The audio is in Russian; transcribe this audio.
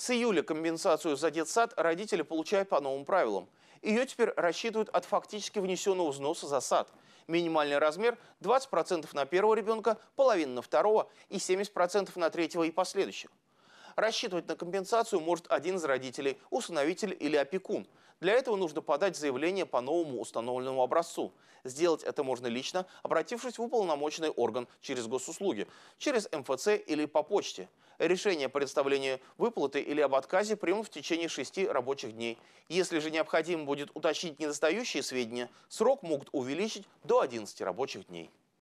С июля компенсацию за детсад родители получают по новым правилам. Ее теперь рассчитывают от фактически внесенного взноса за сад. Минимальный размер 20% на первого ребенка, половина на второго и 70% на третьего и последующих. Рассчитывать на компенсацию может один из родителей, усыновитель или опекун. Для этого нужно подать заявление по новому установленному образцу. Сделать это можно лично, обратившись в уполномоченный орган через госуслуги, через МФЦ или по почте. Решение о предоставлении выплаты или об отказе примут в течение шести рабочих дней. Если же необходимо будет уточнить недостающие сведения, срок могут увеличить до 11 рабочих дней.